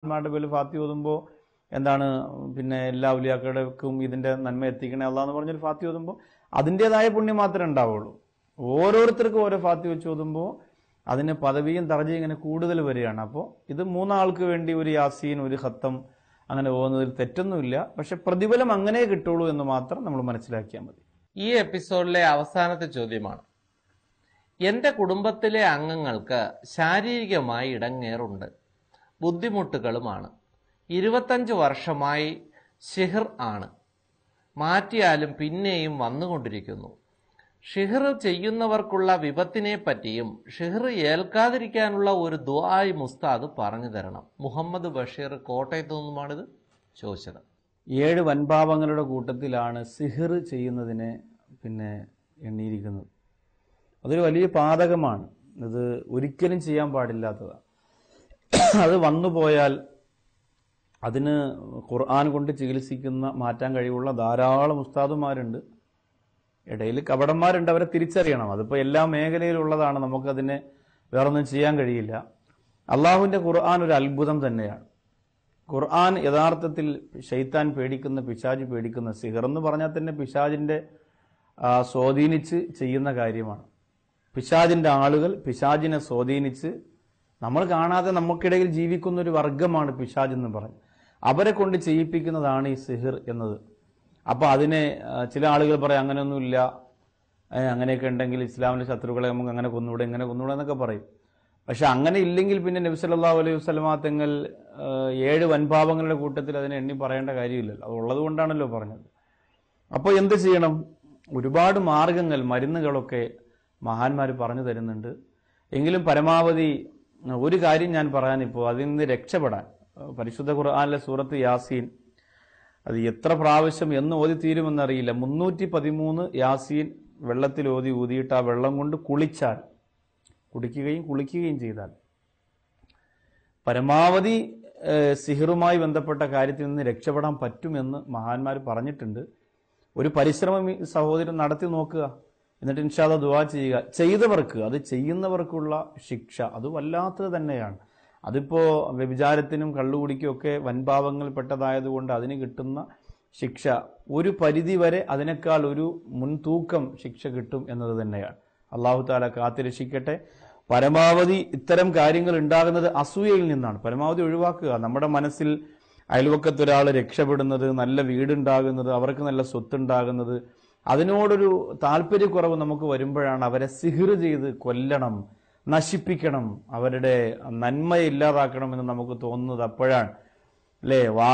ആത്മാവിന്റെ പേരിൽ ഫാത്തി ഓതുമ്പോൾ എന്താണ് പിന്നെ എല്ലാ ഉലിയാക്കളുടെക്കും ഇതിന്റെ നന്മ എത്തിക്കണേ അല്ല എന്ന് പറഞ്ഞൊരു ഫാത്തി ഓതുമ്പോൾ അതിൻ്റെതായ പുണ്യം മാത്രമേ ഉണ്ടാവുള്ളൂ ഓരോരുത്തർക്കും ഓരോ ഫാത്തി വെച്ച് ഓതുമ്പോൾ അതിന് പദവിയും തറജയും ഇങ്ങനെ കൂടുതൽ വരികയാണ് അപ്പോൾ ഇത് മൂന്നാൾക്ക് വേണ്ടി ഒരു യാസീൻ ഒരു ഹത്തം അങ്ങനെ പോകുന്നതിൽ തെറ്റൊന്നുമില്ല പക്ഷെ പ്രതിഫലം അങ്ങനെ കിട്ടുള്ളൂ എന്ന് മാത്രം നമ്മൾ മനസ്സിലാക്കിയാൽ മതി ഈ എപ്പിസോഡിലെ അവസാനത്തെ ചോദ്യമാണ് എന്റെ കുടുംബത്തിലെ അംഗങ്ങൾക്ക് ശാരീരികമായി ഇടങ്ങേറുണ്ട് ബുദ്ധിമുട്ടുകളുമാണ് ഇരുപത്തഞ്ച് വർഷമായി ഷിഹിർ ആണ് മാറ്റിയാലും പിന്നെയും വന്നുകൊണ്ടിരിക്കുന്നു ഷിഹിർ ചെയ്യുന്നവർക്കുള്ള വിപത്തിനെ പറ്റിയും ഷിഹിർ ഏൽക്കാതിരിക്കാനുള്ള ഒരു ദുആായി മുസ്താദ് പറഞ്ഞു തരണം മുഹമ്മദ് ബഷീർ കോട്ടയത്തു നിന്നുമാണിത് ചോദിച്ചത് ഏഴ് വൻപാപങ്ങളുടെ കൂട്ടത്തിലാണ് സിഹിർ ചെയ്യുന്നതിനെ പിന്നെ എണ്ണിയിരിക്കുന്നത് അതൊരു വലിയ പാതകമാണ് ഇത് ഒരിക്കലും ചെയ്യാൻ പാടില്ലാത്തതാണ് അത് വന്നു പോയാൽ അതിന് ഖുർആൻ കൊണ്ട് ചികിത്സിക്കുന്ന മാറ്റാൻ കഴിവുള്ള ധാരാളം ഉസ്താദുമാരുണ്ട് ഇടയിൽ കപടന്മാരുണ്ട് അവരെ തിരിച്ചറിയണം അതിപ്പോൾ എല്ലാ മേഖലയിലുള്ളതാണ് നമുക്കതിനെ വേറൊന്നും ചെയ്യാൻ കഴിയില്ല അള്ളാഹുവിൻ്റെ ഖുർആൻ ഒരു അത്ഭുതം തന്നെയാണ് ഖുർആൻ യഥാർത്ഥത്തിൽ ഷെയ്ത്താൻ പേടിക്കുന്ന പിശാജ് പേടിക്കുന്ന സിഹർ എന്ന് പറഞ്ഞാൽ തന്നെ പിശാജിൻ്റെ സ്വാധീനിച്ച് ചെയ്യുന്ന കാര്യമാണ് പിശാജിൻ്റെ ആളുകൾ പിശാജിനെ സ്വാധീനിച്ച് നമ്മൾ കാണാതെ നമുക്കിടയിൽ ജീവിക്കുന്ന ഒരു വർഗമാണ് പിശാജ് എന്ന് പറഞ്ഞു അവരെ കൊണ്ട് ചെയ്യിപ്പിക്കുന്നതാണ് ഈ സിഹിർ എന്നത് അപ്പോൾ അതിനെ ചില ആളുകൾ പറയും അങ്ങനെയൊന്നുമില്ല അങ്ങനെയൊക്കെ ഉണ്ടെങ്കിൽ ഇസ്ലാമിലെ ശത്രുക്കളെ നമുക്ക് അങ്ങനെ കൊന്നുവിടെ ഇങ്ങനെ കൊന്നുവിടെ എന്നൊക്കെ പറയും പക്ഷെ അങ്ങനെ ഇല്ലെങ്കിൽ പിന്നെ നബി സല്ലാ അലൈഹി വസ്ലമാ തെങ്ങൽ ഏഴ് വൻഭാവങ്ങളുടെ കൂട്ടത്തിൽ അതിനെ എണ്ണി പറയേണ്ട കാര്യമില്ലല്ലോ അത് ഉള്ളത് കൊണ്ടാണല്ലോ പറഞ്ഞത് അപ്പോൾ എന്ത് ചെയ്യണം ഒരുപാട് മാർഗങ്ങൾ മരുന്നുകളൊക്കെ മഹാന്മാർ പറഞ്ഞു തരുന്നുണ്ട് എങ്കിലും പരമാവധി ഒരു കാര്യം ഞാൻ പറയാൻ അതിൽ നിന്ന് രക്ഷപ്പെടാൻ പരിശുദ്ധ ഖുർആാനിലെ സൂറത്ത് യാസീൻ അത് എത്ര പ്രാവശ്യം എന്ന് ഓതി തീരുമെന്നറിയില്ല മുന്നൂറ്റി പതിമൂന്ന് യാസീൻ വെള്ളത്തിൽ ഓതി ഊതിയിട്ട് ആ വെള്ളം കൊണ്ട് കുളിച്ചാൽ കുടിക്കുകയും കുളിക്കുകയും ചെയ്താൽ പരമാവധി സിഹിറുമായി ബന്ധപ്പെട്ട കാര്യത്തിൽ നിന്ന് രക്ഷപ്പെടാൻ പറ്റുമെന്ന് മഹാന്മാർ പറഞ്ഞിട്ടുണ്ട് ഒരു പരിശ്രമം സഹോദരൻ നടത്തി നോക്കുക എന്നിട്ട് ഇൻഷാദ ദുവാ ചെയ്യുക ചെയ്തവർക്ക് അത് ചെയ്യുന്നവർക്കുള്ള ശിക്ഷ അത് വല്ലാത്തത് തന്നെയാണ് അതിപ്പോൾ വ്യഭിചാരത്തിനും കള്ളുകുടിക്കും ഒക്കെ പെട്ടതായതുകൊണ്ട് അതിന് കിട്ടുന്ന ശിക്ഷ ഒരു പരിധി വരെ അതിനേക്കാൾ ഒരു മുൻതൂക്കം ശിക്ഷ കിട്ടും എന്നത് തന്നെയാണ് അള്ളാഹു താല കാത്തിരക്ഷിക്കട്ടെ പരമാവധി ഇത്തരം കാര്യങ്ങൾ ഉണ്ടാകുന്നത് അസൂയയിൽ നിന്നാണ് പരമാവധി ഒഴിവാക്കുക നമ്മുടെ മനസ്സിൽ അയൽവക്കത്തൊരാൾ രക്ഷപ്പെടുന്നത് നല്ല വീടുണ്ടാകുന്നത് അവർക്ക് നല്ല ഉണ്ടാകുന്നത് അതിനോടൊരു താല്പര്യക്കുറവ് നമുക്ക് വരുമ്പോഴാണ് അവരെ സിഹിർ ചെയ്ത് കൊല്ലണം നശിപ്പിക്കണം അവരുടെ നന്മ ഇല്ലാതാക്കണം എന്ന് നമുക്ക് തോന്നുന്നത് അപ്പോഴാണ് അല്ലേ വാ